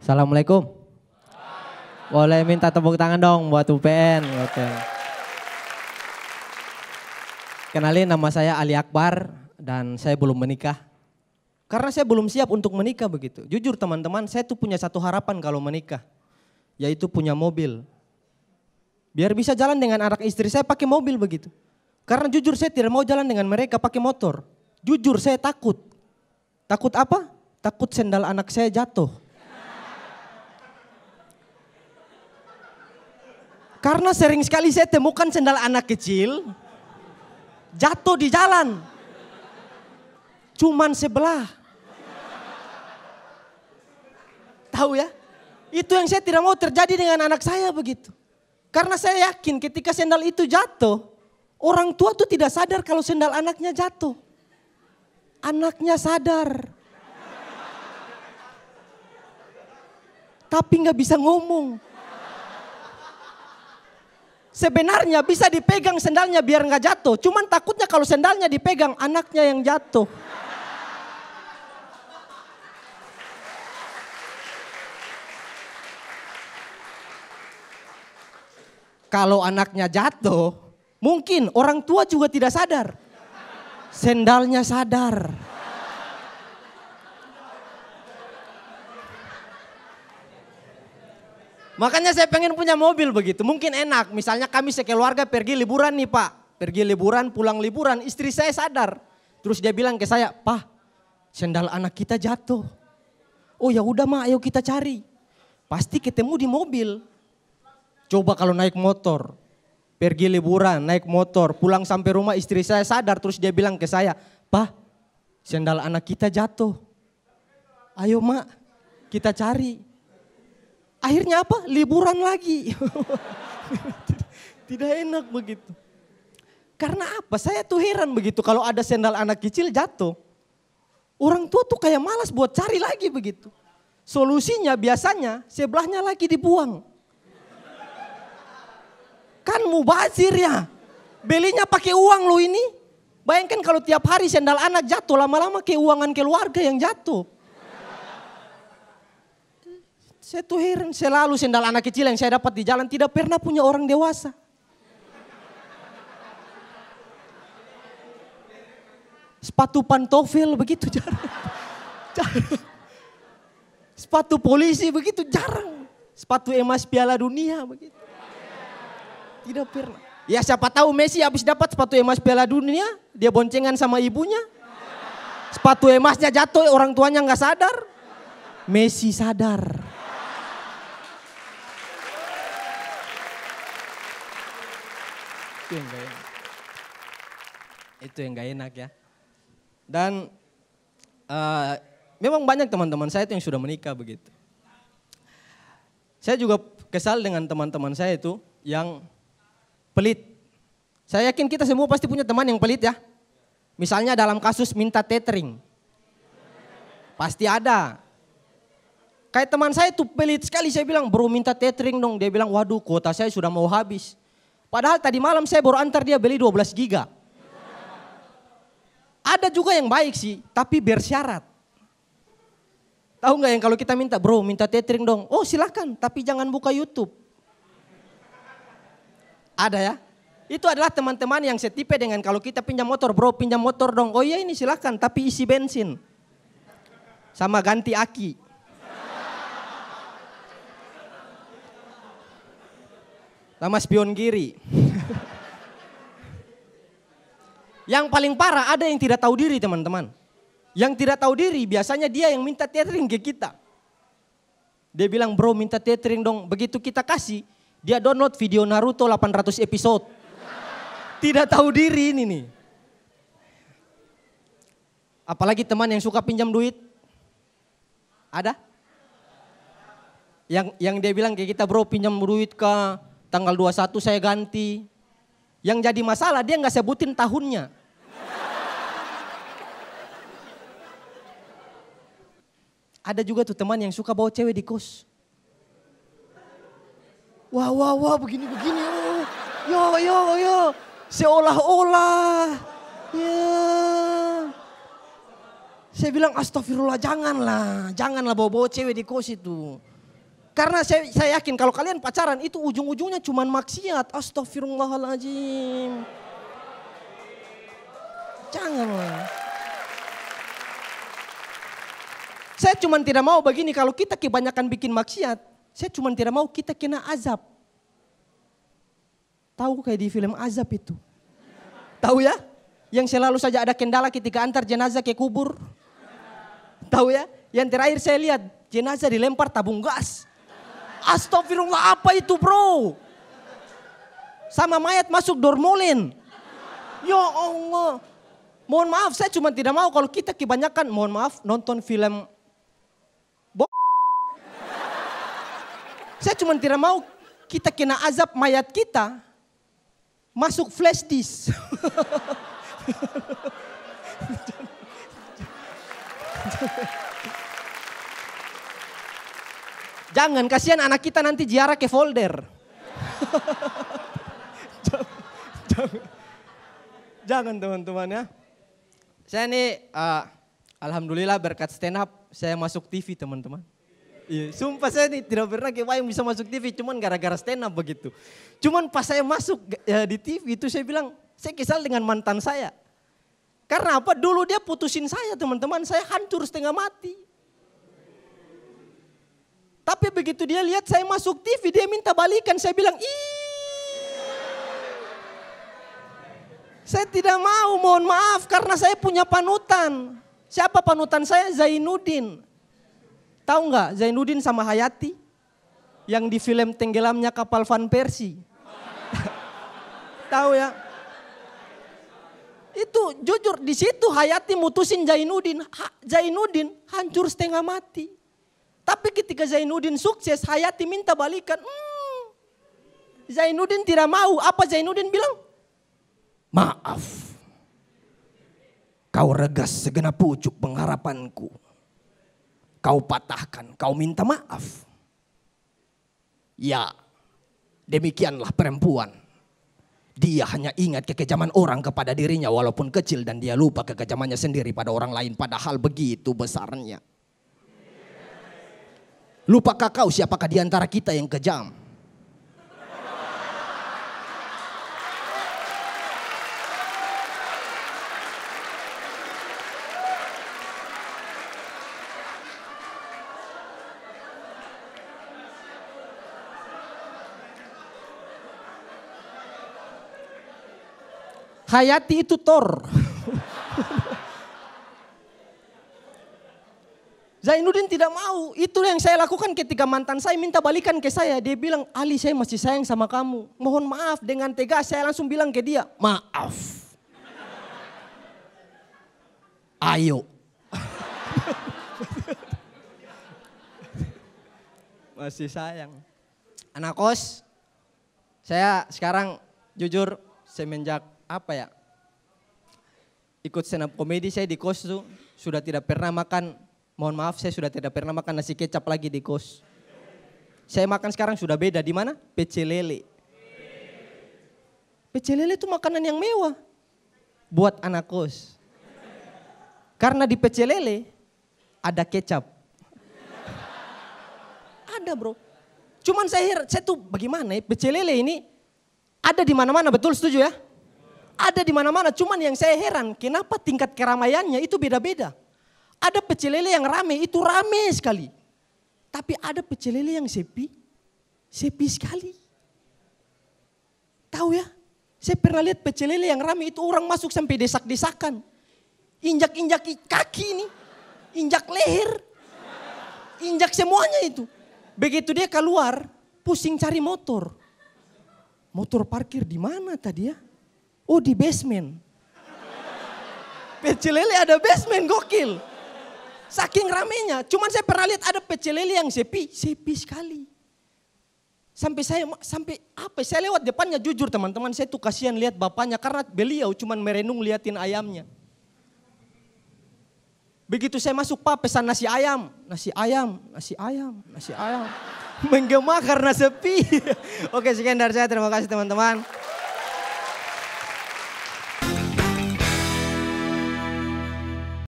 Assalamualaikum. Boleh minta tepuk tangan dong buat UPN. Oke. Gitu. Kenalin nama saya Ali Akbar dan saya belum menikah. Karena saya belum siap untuk menikah begitu. Jujur teman-teman, saya tuh punya satu harapan kalau menikah, yaitu punya mobil. Biar bisa jalan dengan anak istri saya pakai mobil begitu. Karena jujur saya tidak mau jalan dengan mereka pakai motor. Jujur saya takut. Takut apa? Takut sendal anak saya jatuh. Karena sering sekali saya temukan sendal anak kecil jatuh di jalan. Cuman sebelah. Tahu ya? Itu yang saya tidak mau terjadi dengan anak saya begitu. Karena saya yakin ketika sendal itu jatuh, orang tua tuh tidak sadar kalau sendal anaknya jatuh. Anaknya sadar. Tapi nggak bisa ngomong. Sebenarnya bisa dipegang sendalnya biar nggak jatuh. Cuman takutnya kalau sendalnya dipegang anaknya yang jatuh. kalau anaknya jatuh, mungkin orang tua juga tidak sadar. Sendalnya sadar. Makanya saya pengen punya mobil begitu. Mungkin enak. Misalnya kami sekeluarga pergi liburan nih pak. Pergi liburan, pulang liburan. Istri saya sadar. Terus dia bilang ke saya, Pak, sendal anak kita jatuh. Oh ya udah mak, ayo kita cari. Pasti ketemu di mobil. Coba kalau naik motor, pergi liburan, naik motor, pulang sampai rumah istri saya sadar terus dia bilang ke saya, "Pak, sendal anak kita jatuh. Ayo, Mak, kita cari." Akhirnya apa? Liburan lagi. Tidak enak begitu. Karena apa? Saya tuh heran begitu kalau ada sendal anak kecil jatuh. Orang tua tuh kayak malas buat cari lagi begitu. Solusinya biasanya sebelahnya lagi dibuang. Kan mubazir ya. Belinya pakai uang lo ini. Bayangkan kalau tiap hari sendal anak jatuh lama-lama keuangan keluarga yang jatuh. Saya tuh heran, selalu sendal anak kecil yang saya dapat di jalan tidak pernah punya orang dewasa. Sepatu pantofel begitu jarang. jarang. Sepatu polisi begitu jarang. Sepatu emas piala dunia begitu. Tidak pernah. Ya siapa tahu Messi habis dapat sepatu emas piala dunia, dia boncengan sama ibunya. Sepatu emasnya jatuh, orang tuanya nggak sadar. Messi sadar. itu yang gak enak. Itu yang gak enak ya. Dan uh, memang banyak teman-teman saya itu yang sudah menikah begitu. Saya juga kesal dengan teman-teman saya itu yang pelit. Saya yakin kita semua pasti punya teman yang pelit ya. Misalnya dalam kasus minta tethering. Pasti ada. Kayak teman saya itu pelit sekali, saya bilang bro minta tethering dong. Dia bilang waduh kuota saya sudah mau habis. Padahal tadi malam saya baru antar dia beli 12 giga. Ada juga yang baik sih, tapi bersyarat. Tahu nggak yang kalau kita minta, bro minta tethering dong. Oh silahkan, tapi jangan buka YouTube. Ada ya? Itu adalah teman-teman yang setipe dengan kalau kita pinjam motor, bro pinjam motor dong. Oh iya ini silahkan, tapi isi bensin. Sama ganti aki. sama spion kiri. yang paling parah ada yang tidak tahu diri teman-teman. Yang tidak tahu diri biasanya dia yang minta tethering ke kita. Dia bilang bro minta tethering dong. Begitu kita kasih dia download video Naruto 800 episode. Tidak tahu diri ini nih. Apalagi teman yang suka pinjam duit. Ada? Yang yang dia bilang kayak kita bro pinjam duit ke Tanggal 21 saya ganti. Yang jadi masalah dia nggak sebutin tahunnya. Ada juga tuh teman yang suka bawa cewek di kos. Wah, wah, wah, begini, begini. Oh. oh. Yo, yo, yo. Seolah-olah. Ya. Saya bilang astagfirullah, janganlah. Janganlah bawa-bawa cewek di kos itu. Karena saya, saya yakin kalau kalian pacaran itu ujung-ujungnya cuman maksiat. Astagfirullahaladzim. Janganlah. Saya cuma tidak mau begini kalau kita kebanyakan bikin maksiat. Saya cuma tidak mau kita kena azab. Tahu kayak di film azab itu. Tahu ya? Yang selalu saja ada kendala ketika antar jenazah ke kubur. Tahu ya? Yang terakhir saya lihat jenazah dilempar tabung gas. Astagfirullah apa itu bro? Sama mayat masuk dormolin. Ya Allah. Mohon maaf saya cuma tidak mau kalau kita kebanyakan mohon maaf nonton film bo Saya cuma tidak mau kita kena azab mayat kita masuk flash disk. Jangan, kasihan anak kita nanti ziarah ke folder. jangan, teman-teman ya. Saya ini uh, eh, alhamdulillah berkat stand up saya masuk TV teman-teman. Iya, sumpah saya ini tidak pernah kebayang bisa masuk TV, cuman gara-gara stand up begitu. Cuman pas saya masuk ya, di TV itu saya bilang, saya kesal dengan mantan saya. Karena apa? Dulu dia putusin saya teman-teman, saya hancur setengah mati. Tapi begitu dia lihat saya masuk TV, dia minta balikan. Saya bilang, ih. Saya tidak mau, mohon maaf karena saya punya panutan. Siapa panutan saya? Zainuddin. Tahu nggak Zainuddin sama Hayati? Yang di film tenggelamnya kapal Van Persie. Tahu ya? Itu jujur di situ Hayati mutusin Zainuddin. Zainuddin hancur setengah mati. Tapi ketika Zainuddin sukses, Hayati minta balikan. Hmm, Zainuddin tidak mau. Apa Zainuddin bilang? Maaf. Kau regas segenap pucuk pengharapanku. Kau patahkan, kau minta maaf. Ya, demikianlah perempuan. Dia hanya ingat kekejaman orang kepada dirinya walaupun kecil dan dia lupa kekejamannya sendiri pada orang lain padahal begitu besarnya. Lupakah kau siapakah di antara kita yang kejam? Hayati itu Tor. Zainuddin tidak mau. Itu yang saya lakukan ketika mantan saya minta balikan ke saya. Dia bilang, Ali saya masih sayang sama kamu. Mohon maaf dengan tegas saya langsung bilang ke dia, maaf. Ayo. masih sayang. Anak kos, saya sekarang jujur semenjak apa ya, ikut senap komedi saya di kos tuh sudah tidak pernah makan Mohon maaf, saya sudah tidak pernah makan nasi kecap lagi di kos. Saya makan sekarang sudah beda. Di mana? Pecel lele. Pecel lele itu makanan yang mewah buat anak kos. Karena di pecel lele ada kecap. Ada bro. Cuman saya saya tuh bagaimana ya pecel lele ini ada di mana-mana betul setuju ya? Ada di mana-mana. Cuman yang saya heran kenapa tingkat keramaiannya itu beda-beda. Ada pecel yang rame, itu rame sekali. Tapi ada pecel yang sepi, sepi sekali. Tahu ya, saya pernah lihat pecel yang rame itu orang masuk sampai desak-desakan. Injak-injak kaki ini, injak leher, injak semuanya itu. Begitu dia keluar, pusing cari motor. Motor parkir di mana tadi ya? Oh di basement. Pecelele ada basement, gokil. Saking ramenya. Cuman saya pernah lihat ada pecel lele yang sepi, sepi sekali. Sampai saya, sampai apa, saya lewat depannya jujur teman-teman, saya tuh kasihan lihat bapaknya karena beliau cuman merenung liatin ayamnya. Begitu saya masuk pak pesan nasi ayam, nasi ayam, nasi ayam, nasi ayam. Menggema karena sepi. Oke sekian dari saya, terima kasih teman-teman.